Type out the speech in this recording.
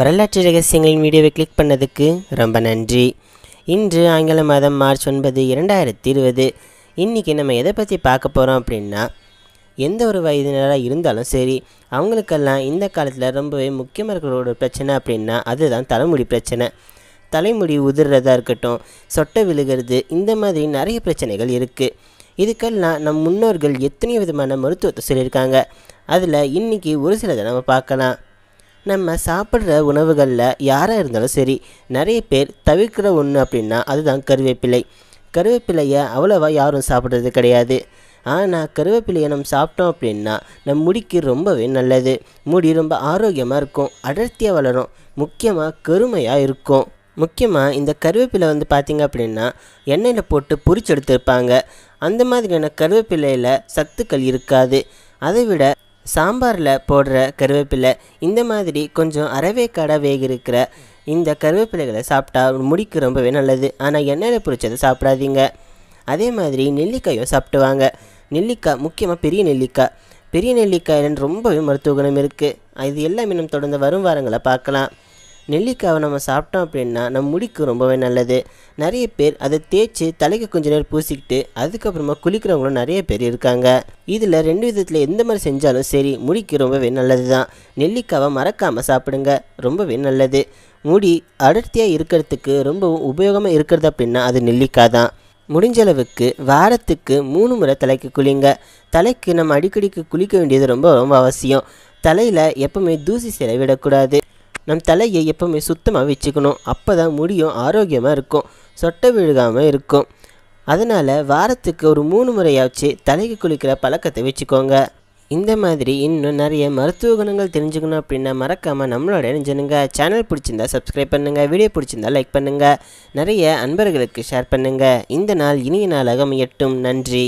வரலாற்று ரகசியங்களின் வீடியோவை கிளிக் பண்ணதுக்கு ரொம்ப நன்றி இன்று ஆங்கில மாதம் மார்ச் ஒன்பது இரண்டாயிரத்தி இருபது இன்றைக்கி நம்ம எதை பற்றி பார்க்க போகிறோம் அப்படின்னா எந்த ஒரு வயதினராக இருந்தாலும் சரி அவங்களுக்கெல்லாம் இந்த காலத்தில் ரொம்பவே முக்கியமாக இருக்கிறோட பிரச்சனை அப்படின்னா அதுதான் தலைமுடி பிரச்சனை தலைமுடி உதிர்றதா இருக்கட்டும் சொட்டை விழுகிறது இந்த மாதிரி நிறைய பிரச்சனைகள் இருக்குது இதுக்கெல்லாம் நம் முன்னோர்கள் எத்தனையோ விதமான மருத்துவத்தை சொல்லியிருக்காங்க அதில் இன்றைக்கி ஒரு சிலதை நம்ம பார்க்கலாம் நம்ம சாப்பிட்ற உணவுகளில் யாராக இருந்தாலும் சரி நிறைய பேர் தவிர்க்கிற ஒன்று அப்படின்னா அதுதான் கருவேப்பிலை கருவேப்பிலையை அவ்வளோவா யாரும் சாப்பிட்றது கிடையாது ஆனால் கருவேப்பிலையை நம்ம சாப்பிட்டோம் அப்படின்னா நம் முடிக்கு ரொம்பவே நல்லது முடி ரொம்ப ஆரோக்கியமாக இருக்கும் அடர்த்தியாக வளரும் முக்கியமாக கருமையாக இருக்கும் முக்கியமாக இந்த கருவேப்பிலை வந்து பார்த்திங்க அப்படின்னா எண்ணெயில் போட்டு பொறிச்செடுத்துருப்பாங்க அந்த மாதிரியான கருவேப்பிலையில் சத்துக்கள் இருக்காது அதை விட சாம்பாரில் போடுற கருவேப்பிலை இந்த மாதிரி கொஞ்சம் வேக வேகிருக்கிற இந்த கருவேப்பிலைகளை சாப்பிட்டா முடிக்கு ரொம்பவே நல்லது ஆனால் எண்ணெயில் பிடிச்சதை சாப்பிடாதீங்க அதே மாதிரி நெல்லிக்காயும் வாங்க நெல்லிக்காய் முக்கியமாக பெரிய நெல்லிக்காய் பெரிய நெல்லிக்காயில் ரொம்பவே மருத்துவ குணம் இருக்குது அது எல்லாமே நம்ம தொடர்ந்து வரும் வாரங்களை பார்க்கலாம் நெல்லிக்காவை நம்ம சாப்பிட்டோம் அப்படின்னா நம்ம முடிக்கு ரொம்பவே நல்லது நிறைய பேர் அதை தேய்ச்சி தலைக்கு கொஞ்ச நேரம் பூசிக்கிட்டு அதுக்கப்புறமா குளிக்கிறவங்களும் நிறைய பேர் இருக்காங்க இதில் ரெண்டு விதத்தில் எந்த மாதிரி செஞ்சாலும் சரி முடிக்கு ரொம்பவே நல்லது தான் நெல்லிக்காவை மறக்காமல் சாப்பிடுங்க ரொம்பவே நல்லது முடி அடர்த்தியாக இருக்கிறதுக்கு ரொம்பவும் உபயோகமாக இருக்கிறது அப்படின்னா அது நெல்லிக்காய் தான் முடிஞ்சளவுக்கு வாரத்துக்கு மூணு முறை தலைக்கு குளிங்க தலைக்கு நம்ம அடிக்கடிக்கு குளிக்க வேண்டியது ரொம்ப ரொம்ப அவசியம் தலையில் எப்பவுமே தூசி செலவிடக்கூடாது நம் தலையை எப்பவுமே சுத்தமாக வச்சுக்கணும் அப்போ தான் முடியும் ஆரோக்கியமாக இருக்கும் சொட்டை விழுகாமல் இருக்கும் அதனால் வாரத்துக்கு ஒரு மூணு முறையாச்சு தலைக்கு குளிக்கிற பழக்கத்தை வச்சுக்கோங்க இந்த மாதிரி இன்னும் நிறைய மருத்துவ குணங்கள் தெரிஞ்சுக்கணும் அப்படின்னா மறக்காமல் நம்மளோட இணைஞ்சுனுங்க சேனல் பிடிச்சிருந்தா சப்ஸ்கிரைப் பண்ணுங்கள் வீடியோ பிடிச்சிருந்தா லைக் பண்ணுங்கள் நிறைய அன்பர்களுக்கு ஷேர் பண்ணுங்கள் இந்த நாள் இனிய நாளாக எட்டும் நன்றி